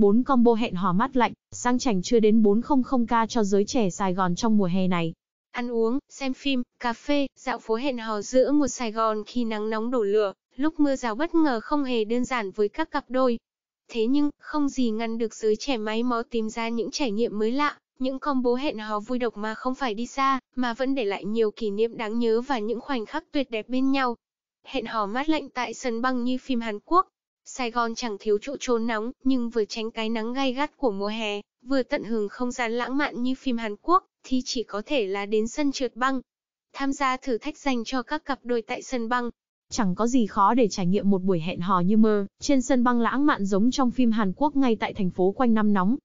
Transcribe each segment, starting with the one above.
bốn combo hẹn hò mát lạnh, sang chảnh chưa đến 400k cho giới trẻ Sài Gòn trong mùa hè này. Ăn uống, xem phim, cà phê, dạo phố hẹn hò giữa một Sài Gòn khi nắng nóng đổ lửa, lúc mưa rào bất ngờ không hề đơn giản với các cặp đôi. Thế nhưng, không gì ngăn được giới trẻ máy mó tìm ra những trải nghiệm mới lạ, những combo hẹn hò vui độc mà không phải đi xa, mà vẫn để lại nhiều kỷ niệm đáng nhớ và những khoảnh khắc tuyệt đẹp bên nhau. Hẹn hò mát lạnh tại sân băng như phim Hàn Quốc, Sài Gòn chẳng thiếu chỗ trốn nóng, nhưng vừa tránh cái nắng gay gắt của mùa hè, vừa tận hưởng không gian lãng mạn như phim Hàn Quốc, thì chỉ có thể là đến sân trượt băng. Tham gia thử thách dành cho các cặp đôi tại sân băng. Chẳng có gì khó để trải nghiệm một buổi hẹn hò như mơ, trên sân băng lãng mạn giống trong phim Hàn Quốc ngay tại thành phố quanh năm nóng.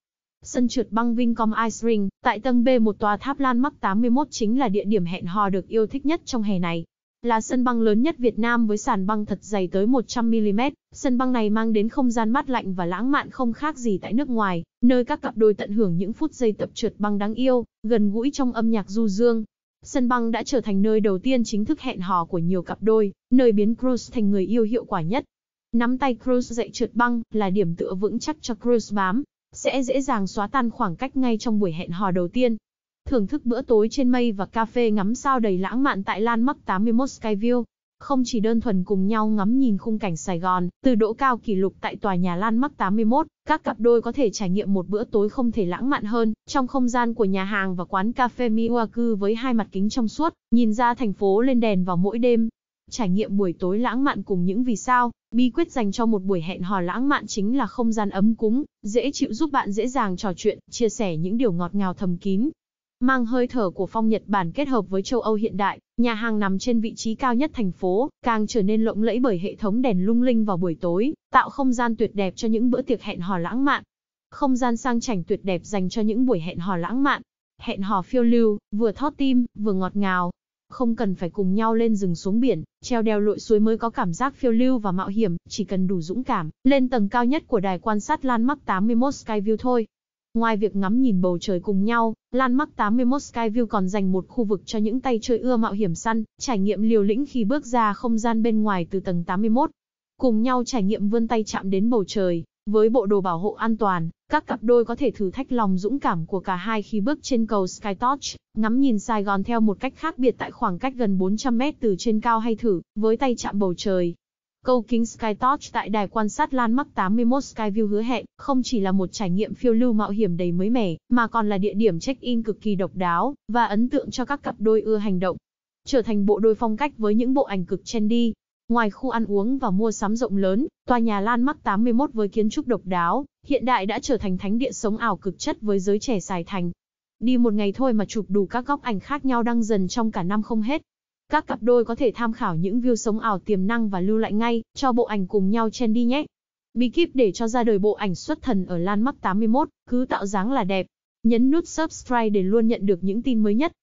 Sân trượt băng Vincom Ice Ring, tại tầng B một tòa tháp lan mắc 81 chính là địa điểm hẹn hò được yêu thích nhất trong hè này là sân băng lớn nhất Việt Nam với sàn băng thật dày tới 100mm. Sân băng này mang đến không gian mát lạnh và lãng mạn không khác gì tại nước ngoài, nơi các cặp đôi tận hưởng những phút giây tập trượt băng đáng yêu, gần gũi trong âm nhạc du dương. Sân băng đã trở thành nơi đầu tiên chính thức hẹn hò của nhiều cặp đôi, nơi biến Cruz thành người yêu hiệu quả nhất. Nắm tay Cruz dạy trượt băng là điểm tựa vững chắc cho Cruz bám, sẽ dễ dàng xóa tan khoảng cách ngay trong buổi hẹn hò đầu tiên thưởng thức bữa tối trên mây và cà phê ngắm sao đầy lãng mạn tại Lan 81 Skyview. Không chỉ đơn thuần cùng nhau ngắm nhìn khung cảnh Sài Gòn, từ độ cao kỷ lục tại tòa nhà Lan 81, các cặp đôi có thể trải nghiệm một bữa tối không thể lãng mạn hơn, trong không gian của nhà hàng và quán cà phê Miwaku với hai mặt kính trong suốt, nhìn ra thành phố lên đèn vào mỗi đêm. Trải nghiệm buổi tối lãng mạn cùng những vì sao, bí quyết dành cho một buổi hẹn hò lãng mạn chính là không gian ấm cúng, dễ chịu giúp bạn dễ dàng trò chuyện, chia sẻ những điều ngọt ngào thầm kín, Mang hơi thở của phong Nhật Bản kết hợp với châu Âu hiện đại, nhà hàng nằm trên vị trí cao nhất thành phố, càng trở nên lộng lẫy bởi hệ thống đèn lung linh vào buổi tối, tạo không gian tuyệt đẹp cho những bữa tiệc hẹn hò lãng mạn. Không gian sang chảnh tuyệt đẹp dành cho những buổi hẹn hò lãng mạn. Hẹn hò phiêu lưu, vừa thót tim, vừa ngọt ngào. Không cần phải cùng nhau lên rừng xuống biển, treo đeo lội suối mới có cảm giác phiêu lưu và mạo hiểm, chỉ cần đủ dũng cảm, lên tầng cao nhất của đài quan sát Landmark 81 Skyview thôi. Ngoài việc ngắm nhìn bầu trời cùng nhau, Lan 81 Skyview còn dành một khu vực cho những tay chơi ưa mạo hiểm săn, trải nghiệm liều lĩnh khi bước ra không gian bên ngoài từ tầng 81. Cùng nhau trải nghiệm vươn tay chạm đến bầu trời, với bộ đồ bảo hộ an toàn, các cặp đôi có thể thử thách lòng dũng cảm của cả hai khi bước trên cầu Skytorch, ngắm nhìn Sài Gòn theo một cách khác biệt tại khoảng cách gần 400 mét từ trên cao hay thử, với tay chạm bầu trời, Câu kính Skytorch tại đài quan sát Lan 81 Skyview hứa hẹn, không chỉ là một trải nghiệm phiêu lưu mạo hiểm đầy mới mẻ, mà còn là địa điểm check-in cực kỳ độc đáo và ấn tượng cho các cặp đôi ưa hành động. Trở thành bộ đôi phong cách với những bộ ảnh cực trendy. Ngoài khu ăn uống và mua sắm rộng lớn, tòa nhà Lan 81 với kiến trúc độc đáo, hiện đại đã trở thành thánh địa sống ảo cực chất với giới trẻ xài thành. Đi một ngày thôi mà chụp đủ các góc ảnh khác nhau đăng dần trong cả năm không hết. Các cặp đôi có thể tham khảo những view sống ảo tiềm năng và lưu lại ngay cho bộ ảnh cùng nhau chen đi nhé. Bí kíp để cho ra đời bộ ảnh xuất thần ở Lan Mắt 81, cứ tạo dáng là đẹp. Nhấn nút subscribe để luôn nhận được những tin mới nhất.